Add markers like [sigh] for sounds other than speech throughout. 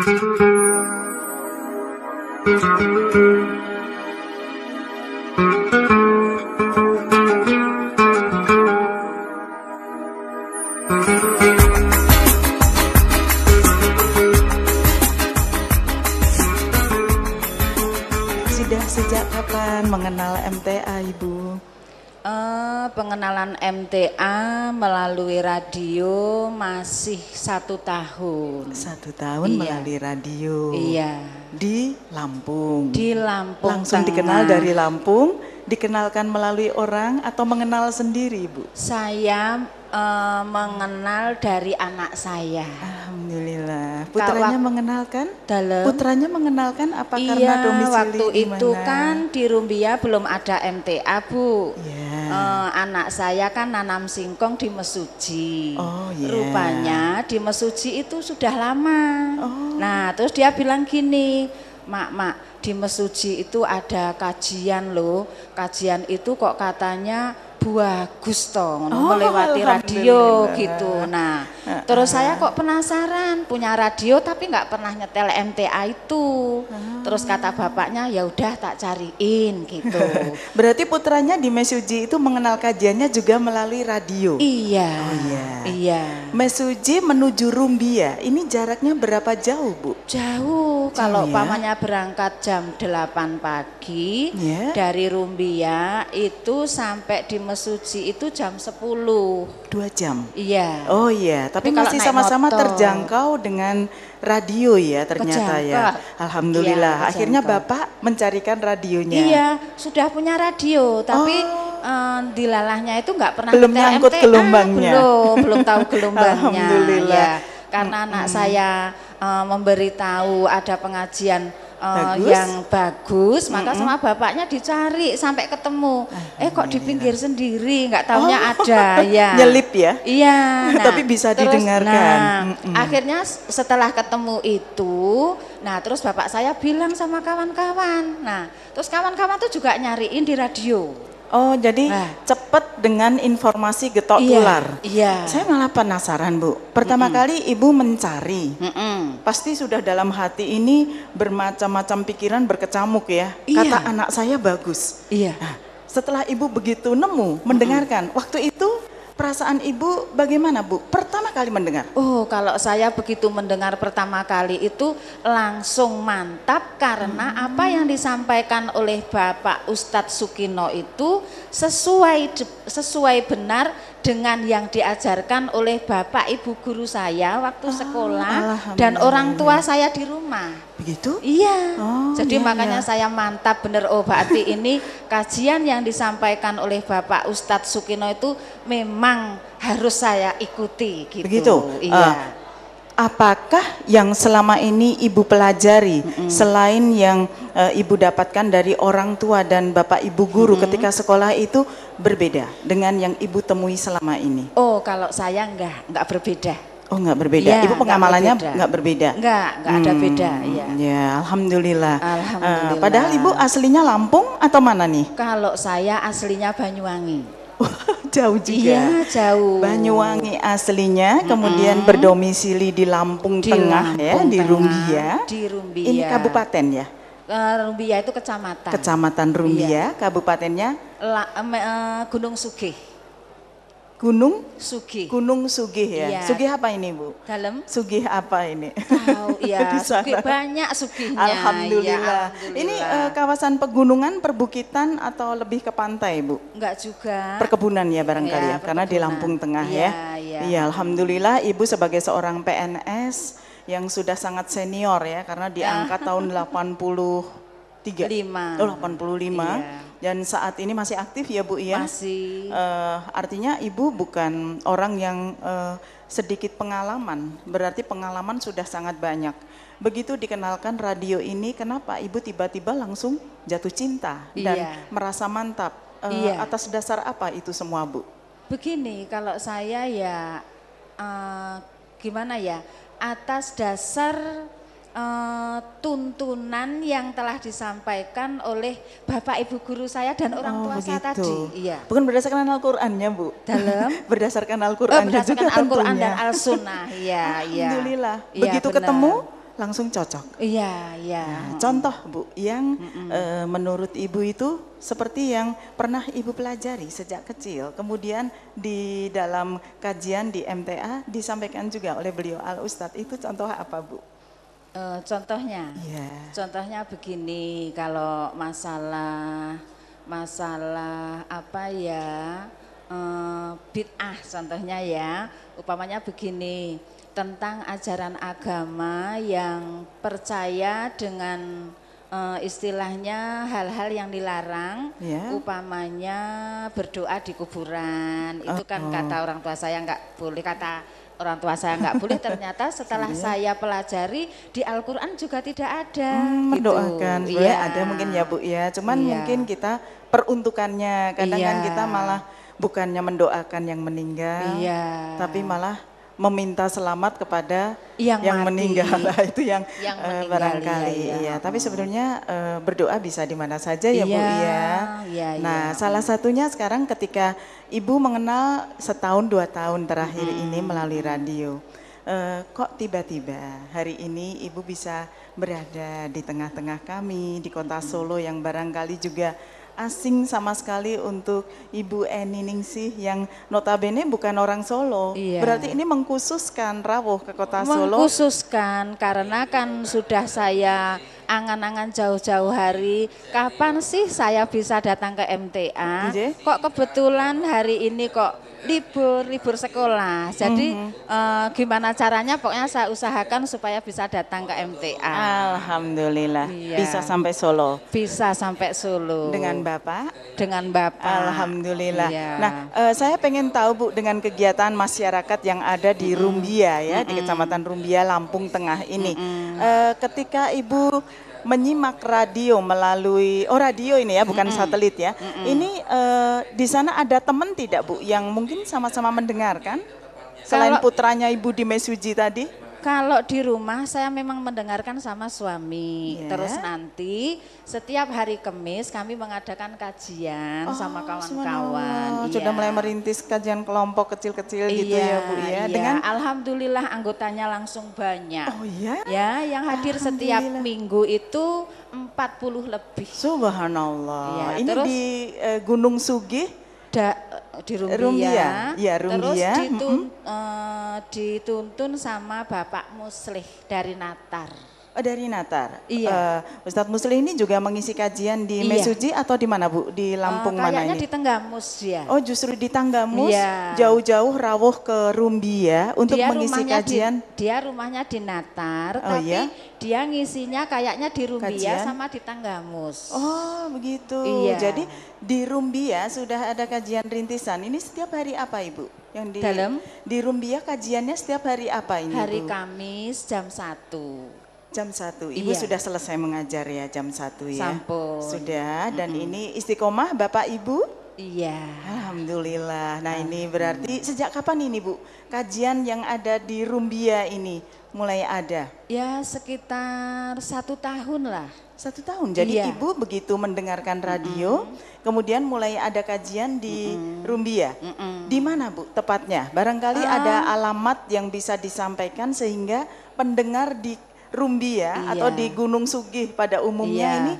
Thank you. pelayanan MTA melalui radio masih satu tahun. Satu tahun iya. melalui radio. Iya. Di Lampung. Di Lampung. Langsung Tengah. dikenal dari Lampung, dikenalkan melalui orang atau mengenal sendiri, Bu? Saya e, mengenal dari anak saya. Ah Alhamdulillah. Putranya mengenalkan? Dalam. Putranya mengenalkan apa iya, karena domisili? waktu dimana? itu kan di Rumbia belum ada MTA, Bu. Yeah. Iya. Uh, anak saya kan nanam singkong di Mesuji. Oh, yeah. Rupanya di Mesuji itu sudah lama. Oh. Nah, terus dia bilang gini, "Mak, mak, di Mesuji itu ada kajian loh. Kajian itu kok katanya bagus toh oh, melewati radio gitu. Nah, terus saya kok penasaran punya radio tapi nggak pernah nyetel MTA itu. Oh. terus kata bapaknya ya udah tak cariin gitu. [laughs] Berarti putranya di Mesuji itu mengenal kajiannya juga melalui radio. Iya. Oh, iya. Iya. Mesuji menuju Rumbia ini jaraknya berapa jauh, Bu? Jauh. jauh Kalau ya? pamannya berangkat jam 8 pagi yeah. dari Rumbia itu sampai di Mesuji itu jam 10. Dua jam? Iya. Oh iya, tapi masih sama-sama terjangkau dengan radio ya ternyata ya. Alhamdulillah. Iya, Akhirnya Bapak mencarikan radionya. Iya, sudah punya radio, tapi Oh. eh, dilalahnya itu nggak pernah Belum nyangkut MTA, gelombangnya. Belum, belum tahu [laughs] gelombangnya. Alhamdulillah. Ya, karena anak saya eh, memberitahu ada pengajian uh, bagus. yang bagus, maka mm -mm. sama bapaknya dicari sampai ketemu. Ah, eh kok di iya. pinggir sendiri, nggak tahunya oh. ada [laughs] ya. Nyelip ya? Iya. [laughs] Nah, Tapi bisa terus, didengarkan. Nah, mm -mm. akhirnya setelah ketemu itu, nah terus bapak saya bilang sama kawan-kawan. Nah, terus kawan-kawan tuh juga nyariin di radio. Oh, jadi nah. cepat dengan informasi getok iya, tular. Iya. Saya malah penasaran, Bu. Pertama mm -mm. kali Ibu mencari. Mm -mm. Pasti sudah dalam hati ini bermacam-macam pikiran berkecamuk ya. Iya. Kata anak saya bagus. Iya. Nah, setelah Ibu begitu nemu, mendengarkan. Mm -mm. Waktu itu perasaan ibu bagaimana bu pertama kali mendengar? Oh kalau saya begitu mendengar pertama kali itu langsung mantap karena hmm. apa yang disampaikan oleh Bapak Ustadz Sukino itu sesuai sesuai benar dengan yang diajarkan oleh Bapak Ibu guru saya waktu ah, sekolah dan orang tua saya di rumah begitu? Iya. Oh, Jadi iya, makanya iya. saya mantap bener oh Bakti [laughs] ini kajian yang disampaikan oleh Bapak Ustadz Sukino itu memang harus saya ikuti gitu. Begitu. Iya. Uh, apakah yang selama ini Ibu pelajari mm -hmm. selain yang uh, Ibu dapatkan dari orang tua dan Bapak Ibu guru mm -hmm. ketika sekolah itu berbeda dengan yang Ibu temui selama ini? Oh, kalau saya enggak, enggak berbeda Oh nggak berbeda. Ya, Ibu pengamalannya nggak berbeda. Nggak, nggak ada hmm, beda. Ya. ya, alhamdulillah. Eh, alhamdulillah. Uh, padahal Ibu aslinya Lampung atau mana nih? Kalau saya aslinya Banyuwangi. [laughs] jauh juga. Iya, jauh. Banyuwangi aslinya, kemudian berdomisili di Lampung di Tengah ya, Lampung ya, Tengah, di Rumbia. Di Rumbia. Ini kabupaten ya? Eh, Rumbia itu kecamatan. Kecamatan Rumbia, iya. kabupatennya La, uh, Gunung Sugih. Gunung Sugih. Gunung Sugih ya. ya. Sugih apa ini Bu? Dalam. Sugih apa ini? [laughs] iya. oh, ya. Sugih banyak Sugihnya. Alhamdulillah. Ya, Alhamdulillah. Ini uh, kawasan pegunungan, perbukitan atau lebih ke pantai Bu? Enggak juga. Perkebunan ya barangkali ya, ya karena di Lampung Tengah iya, ya. Iya. Ya. Alhamdulillah Ibu sebagai seorang PNS yang sudah sangat senior ya karena diangkat ya. tahun 80 [laughs] tiga, lima, oh 85 iya. Dan saat ini masih aktif ya Bu ya? Masih. Uh, artinya Ibu bukan orang yang uh, sedikit pengalaman, berarti pengalaman sudah sangat banyak. Begitu dikenalkan radio ini, kenapa Ibu tiba-tiba langsung jatuh cinta dan iya. merasa mantap? Uh, iya. Atas dasar apa itu semua Bu? Begini, kalau saya ya uh, gimana ya, atas dasar Eh, tuntunan yang telah disampaikan oleh Bapak Ibu guru saya dan oh, orang oh, tua begitu. saya tadi. Iya. Bukan berdasarkan Al-Qur'annya, Bu. Dalam [laughs] berdasarkan Al-Qur'an oh, berdasarkan Al-Qur'an dan Al-Sunnah. [laughs] Iya, iya. Alhamdulillah. Ya, Begitu benar. ketemu langsung cocok. Iya, iya. Nah, contoh Bu yang mm -mm. Uh, menurut Ibu itu seperti yang pernah Ibu pelajari sejak kecil. Kemudian di dalam kajian di MTA disampaikan juga oleh beliau Al Ustadz itu contoh apa Bu? Uh, contohnya, yeah. contohnya begini kalau masalah masalah apa ya uh, bid'ah contohnya ya, upamanya begini tentang ajaran agama yang percaya dengan uh, istilahnya hal-hal yang dilarang, yeah. upamanya berdoa di kuburan. Uh, Itu kan oh. kata orang tua saya nggak boleh kata orang tua saya nggak boleh [laughs] ternyata setelah iya. saya pelajari di Al-Qur'an juga tidak ada hmm, gitu. mendoakan iya. ada mungkin ya Bu ya cuman iya. mungkin kita peruntukannya kadang kan iya. kan kita malah bukannya mendoakan yang meninggal iya. tapi malah meminta selamat kepada yang, yang meninggal [laughs] nah, itu yang, yang uh, barangkali ya ya. iya. tapi hmm. sebenarnya uh, berdoa bisa di mana saja ya ya Bu ya iya, nah ya. salah satunya sekarang ketika Ibu mengenal setahun dua tahun terakhir hmm. ini melalui radio uh, kok tiba-tiba hari ini Ibu bisa berada di tengah-tengah kami di kota Solo yang barangkali juga asing sama sekali untuk Ibu Eni Ningsih yang notabene bukan orang Solo. Iya. Berarti ini mengkhususkan Rawuh ke kota Solo. Mengkhususkan karena kan sudah saya angan-angan jauh-jauh hari, kapan sih saya bisa datang ke MTA? Iya. Kok kebetulan hari ini kok libur libur sekolah jadi mm -hmm. uh, gimana caranya pokoknya saya usahakan supaya bisa datang ke MTA alhamdulillah iya. bisa sampai Solo bisa sampai Solo dengan bapak dengan bapak alhamdulillah iya. nah uh, saya pengen tahu bu dengan kegiatan masyarakat yang ada di mm -hmm. Rumbia ya mm -hmm. di mhm. kecamatan Rumbia Lampung Tengah ini mm -hmm. uh, ketika ibu menyimak radio melalui oh radio ini ya bukan mm -hmm. satelit ya. Mm -hmm. Ini uh, di sana ada teman tidak Bu yang mungkin sama-sama mendengarkan selain putranya Ibu di Mesuji tadi? Kalau di rumah saya memang mendengarkan sama suami. Yeah. Terus nanti setiap hari Kamis kami mengadakan kajian oh, sama kawan-kawan. Iya. Sudah mulai merintis kajian kelompok kecil-kecil gitu iya, gitu ya Bu ya. Iya. Dengan alhamdulillah anggotanya langsung banyak. Oh iya. Ya, yang hadir setiap minggu itu 40 lebih. Subhanallah. Ya, Ini terus, di uh, Gunung Sugih ada eh, di Rumbia. Rumbia. Ya, Rumbia. Terus ditun, mm -hmm. uh, dituntun sama Bapak Muslih dari Natar. Eh, dari Natar. Iya. Uh, Ustadz Musli ini juga mengisi kajian di iya. Mesuji atau di mana Bu? Di eh, Lampung uh, mana ini? di Tanggamus ya. Oh justru di Tanggamus, iya. jauh-jauh rawuh ke Rumbia ya untuk dia mengisi kajian. Di, dia rumahnya di Natar, oh, tapi iya? dia ngisinya kayaknya di Rumbia ya sama di Tanggamus. Oh begitu. Iya. Jadi di Rumbia ya sudah ada kajian rintisan. Ini setiap hari apa Ibu? Yang di Dalam? di Rumbia ya kajiannya setiap hari apa ini? Hari Bu? Kamis jam 1. Jam satu Ibu iya. sudah selesai mengajar ya jam satu ya. Sampun. Sudah dan mm -hmm. ini istiqomah Bapak Ibu? Iya. Alhamdulillah. Nah ini berarti sejak kapan ini Bu kajian yang ada di Rumbia ini mulai ada? Ya sekitar satu tahun lah. Satu tahun. Jadi iya. Ibu begitu mendengarkan radio, mm -hmm. kemudian mulai ada kajian di mm -hmm. Rumbia. Mm -hmm. Di mana Bu tepatnya? Barangkali um, ada alamat yang bisa disampaikan sehingga pendengar di Rumbi ya iya. atau di Gunung Sugih pada umumnya iya. ini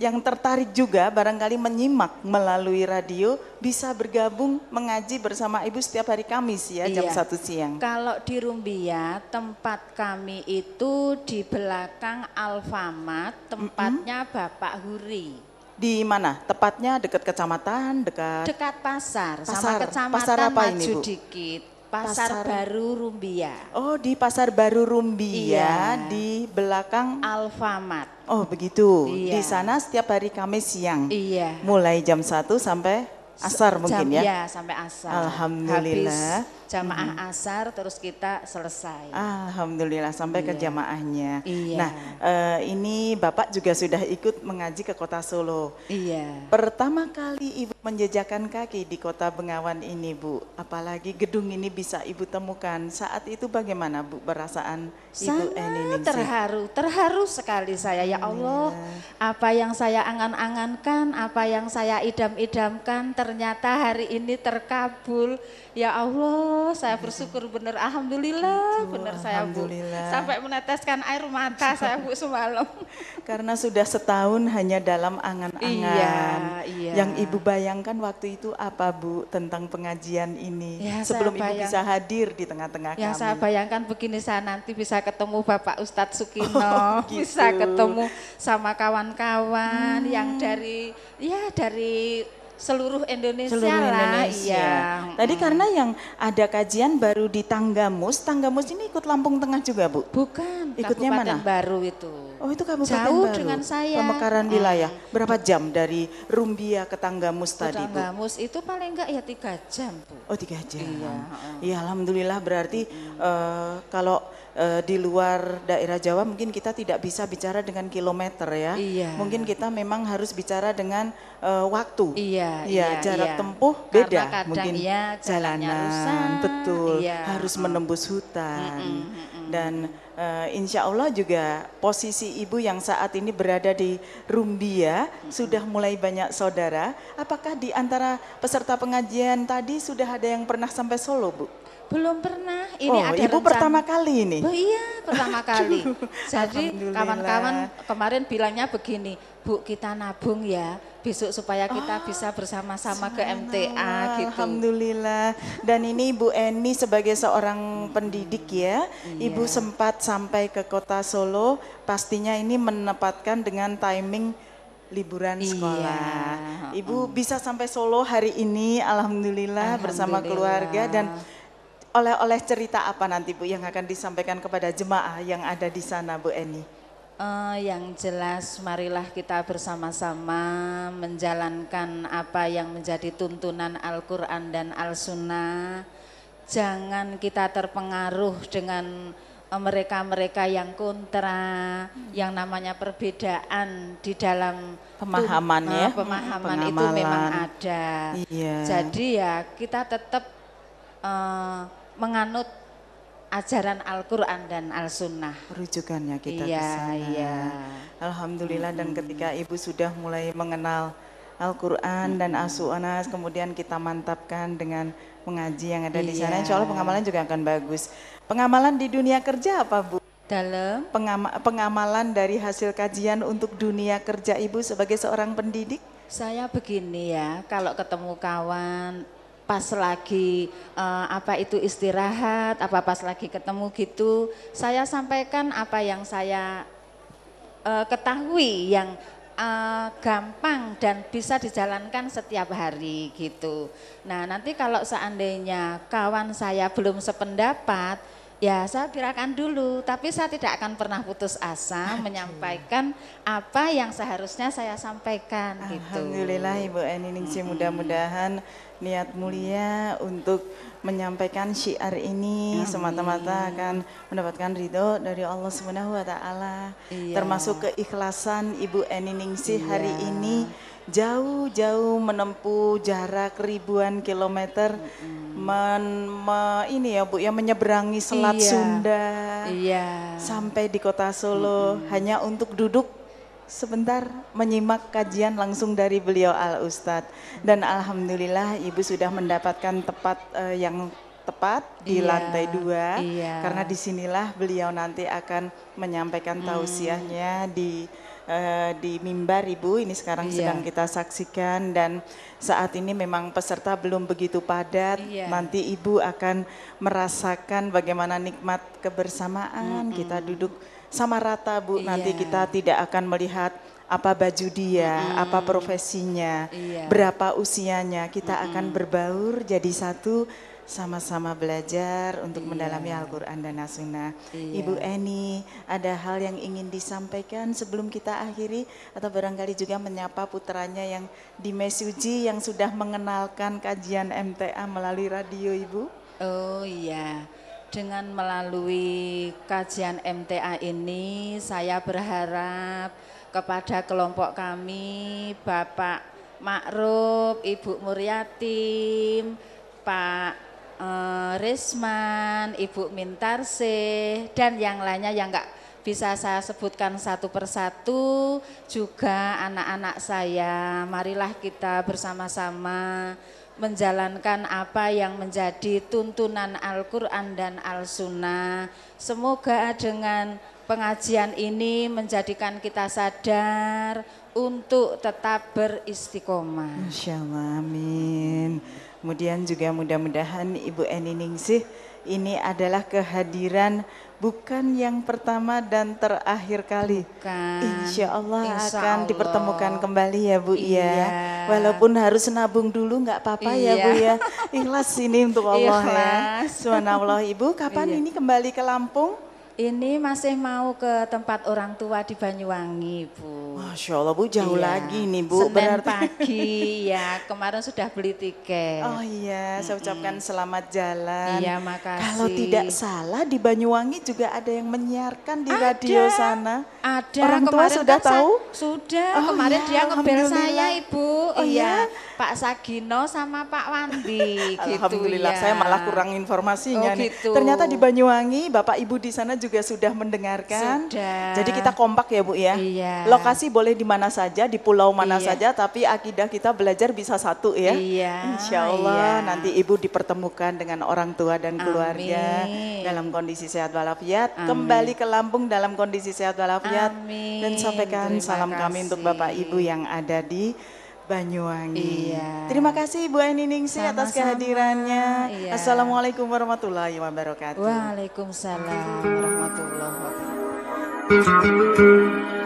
yang tertarik juga barangkali menyimak melalui radio bisa bergabung mengaji bersama Ibu setiap hari Kamis ya iya. jam satu siang. Kalau di Rumbia tempat kami itu di belakang Alfamart tempatnya mm -hmm. Bapak Huri di mana? Tepatnya dekat kecamatan, dekat dekat pasar, pasar. sama kecamatan pasar apa maju ini, Bu? dikit. Pasar, Baru Rumbia. Oh, di Pasar Baru Rumbia iya. di belakang Alfamart. Oh, begitu. Iya. Di sana setiap hari Kamis siang. Iya. Mulai jam satu sampai asar mungkin ya? Ya sampai asar. Alhamdulillah. Habis jamaah hmm. asar terus kita selesai. Alhamdulillah sampai iya. ke jamaahnya. Iya. Nah uh, ini bapak juga sudah ikut mengaji ke kota Solo. Iya. Pertama kali ibu menjejakan kaki di kota Bengawan ini bu, apalagi gedung ini bisa ibu temukan. Saat itu bagaimana bu perasaan ibu Sangat terharu, terharu sekali saya ya iya. Allah. Apa yang saya angan-angankan, apa yang saya idam-idamkan ter ternyata hari ini terkabul. Ya Allah, saya bersyukur benar. Alhamdulillah, Betul, gitu, benar saya Alhamdulillah. Bu. Sampai meneteskan air mata [laughs] saya Bu semalam. Karena sudah setahun hanya dalam iya, angan-angan. Iya, iya. Yang Ibu bayangkan waktu itu apa Bu tentang pengajian ini? Ya, Sebelum Ibu bisa hadir di tengah-tengah ya, kami. Yang saya bayangkan begini saya nanti bisa ketemu Bapak Ustadz Sukino, [laughs] oh, [laughs] gitu. bisa ketemu sama kawan-kawan hmm. yang dari ya dari seluruh Indonesia seluruh Indonesia. lah. Iya. Tadi hmm. karena yang ada kajian baru di Tanggamus, Tanggamus ini ikut Lampung Tengah juga, Bu? Bukan, ikutnya Kabupaten mana? Baru itu. Oh, itu Kabupaten Jauh Baru. dengan saya. Pemekaran hmm. wilayah. Berapa jam dari Rumbia ke Tanggamus tadi tadi, Tanggamus itu paling enggak ya tiga jam, Bu. Oh, tiga jam. Iya, iya alhamdulillah berarti hmm. uh, kalau e, di luar daerah Jawa mungkin kita tidak bisa bicara dengan kilometer ya. Iya. Mungkin kita memang harus bicara dengan e, waktu. Iya. Ya, iya jarak iya. tempuh beda. Karena mungkin ya, jalanan rusak, betul iya. harus menembus hutan. Mm -mm, mm Dan e, insya Allah juga posisi ibu yang saat ini berada di Rumbia mm -mm. sudah mulai banyak saudara. Apakah di antara peserta pengajian tadi sudah ada yang pernah sampai Solo, Bu? Belum pernah. Ini oh, ada ibu rencana. pertama kali ini. Oh iya, pertama kali. Jadi kawan-kawan kemarin bilangnya begini, Bu kita nabung ya besok supaya kita oh, bisa bersama-sama ke MTA gitu. Alhamdulillah. Dan ini Bu Eni sebagai seorang pendidik ya, hmm, iya. Ibu sempat sampai ke kota Solo, pastinya ini menempatkan dengan timing liburan iya, sekolah. Ibu hmm. bisa sampai Solo hari ini alhamdulillah, alhamdulillah bersama keluarga dan oleh-oleh cerita apa nanti Bu yang akan disampaikan kepada jemaah yang ada di sana Bu Eni? Uh, yang jelas marilah kita bersama-sama menjalankan apa yang menjadi tuntunan Al-Quran dan Al-Sunnah. Jangan kita terpengaruh dengan eh, mereka-mereka yang kontra, yang namanya perbedaan di dalam pemahaman ya. Eh, pemahaman itu memang ada. Iya. Jadi ya kita tetap uh, menganut ajaran Al-Quran dan Al-Sunnah. Rujukannya kita iya, kesana. Iya. Alhamdulillah hmm. dan ketika Ibu sudah mulai mengenal Al-Quran hmm. dan Al-Sunnah, kemudian kita mantapkan dengan mengaji yang ada iya. di sana. Iya. Insya Allah pengamalan juga akan bagus. Pengamalan di dunia kerja apa Bu? Dalam? Pengama- pengamalan dari hasil kajian untuk dunia kerja Ibu sebagai seorang pendidik? Saya begini ya, kalau ketemu kawan, pas lagi uh, apa itu istirahat, apa pas lagi ketemu gitu, saya sampaikan apa yang saya uh, ketahui yang uh, gampang dan bisa dijalankan setiap hari gitu. Nah, nanti kalau seandainya kawan saya belum sependapat, Ya, saya kirakan dulu, tapi saya tidak akan pernah putus asa Aduh. menyampaikan apa yang seharusnya saya sampaikan. Gitu. Alhamdulillah, gitu. Ibu Eni Ningsi, mudah-mudahan niat mulia untuk menyampaikan syiar ini semata-mata akan mendapatkan ridho dari Allah Subhanahu wa taala iya. termasuk keikhlasan Ibu Eniningsih iya. hari ini jauh-jauh menempuh jarak ribuan kilometer mm. men, me, ini ya Bu yang menyeberangi selat iya. Sunda iya. sampai di kota Solo mm. hanya untuk duduk sebentar menyimak kajian langsung dari beliau Al Ustad dan alhamdulillah Ibu sudah mendapatkan tempat uh, eh, yang tepat di iya, lantai dua iya. karena disinilah beliau nanti akan menyampaikan hmm. tausiahnya hmm. di uh, di mimbar ibu ini sekarang iya. sedang kita saksikan dan saat ini memang peserta belum begitu padat iya. nanti ibu akan merasakan bagaimana nikmat kebersamaan -hmm. kita duduk sama rata Bu. Iya. Nanti kita tidak akan melihat apa baju dia, hmm. apa profesinya, iya. berapa usianya. Kita hmm. akan berbaur jadi satu sama-sama belajar untuk iya. mendalami Al-Quran dan as Iya. Ibu Eni, ada hal yang ingin disampaikan sebelum kita akhiri atau barangkali juga menyapa putranya yang di Mesuji yang sudah mengenalkan kajian MTA melalui radio Ibu? Oh iya, dengan melalui kajian MTA ini, saya berharap kepada kelompok kami, Bapak Makrup, Ibu Muriatim, Pak eh, Risman, Ibu Mintarse, dan yang lainnya yang enggak bisa saya sebutkan satu persatu, juga anak-anak saya. Marilah kita bersama-sama menjalankan apa yang menjadi tuntunan Al-Quran dan Al-Sunnah. Semoga dengan pengajian ini menjadikan kita sadar untuk tetap beristiqomah. Insya Allah, amin. Kemudian juga mudah-mudahan Ibu Eni Ningsih ini adalah kehadiran bukan yang pertama dan terakhir kali. Bukan. Insya Allah Insya akan dipertemukan kembali ya Bu ya. iya. ya. Walaupun harus nabung dulu nggak apa-apa iya. ya Bu iya. ya. Ikhlas ini untuk Allah ya. Ikhlas. ya. Allah Ibu, kapan iya. ini kembali ke Lampung? Ini masih mau ke tempat orang tua di Banyuwangi, Bu. Masya Allah, Bu jauh iya. lagi nih, Bu. Senin Berarti... pagi, [laughs] ya. Kemarin sudah beli tiket. Oh iya, mm -hmm. saya ucapkan selamat jalan. Iya, makasih. Kalau tidak salah, di Banyuwangi juga ada yang menyiarkan di ada, radio sana. Ada. Orang tua sudah kan tahu? Sudah, oh, kemarin iya, dia ngebel saya, Ibu. Oh, iya. iya, Pak Sagino sama Pak Wandi. [laughs] gitu, Alhamdulillah, ya. saya malah kurang informasinya oh, nih. Gitu. Ternyata di Banyuwangi, Bapak Ibu di sana juga juga sudah mendengarkan. Sudah. Jadi kita kompak ya Bu ya. Iya. Lokasi boleh di mana saja, di pulau mana iya. saja, tapi akidah kita belajar bisa satu ya. Iya. Insya Allah iya. nanti Ibu dipertemukan dengan orang tua dan keluarga Amin. dalam kondisi sehat walafiat, Amin. kembali ke Lampung dalam kondisi sehat walafiat. Amin. Dan sampaikan salam kami untuk Bapak Ibu yang ada di Banyuwangi. Iya. Terima kasih Bu Aini Ningsih atas kehadirannya. Iya. Assalamualaikum warahmatullahi wabarakatuh. Waalaikumsalam warahmatullahi wabarakatuh.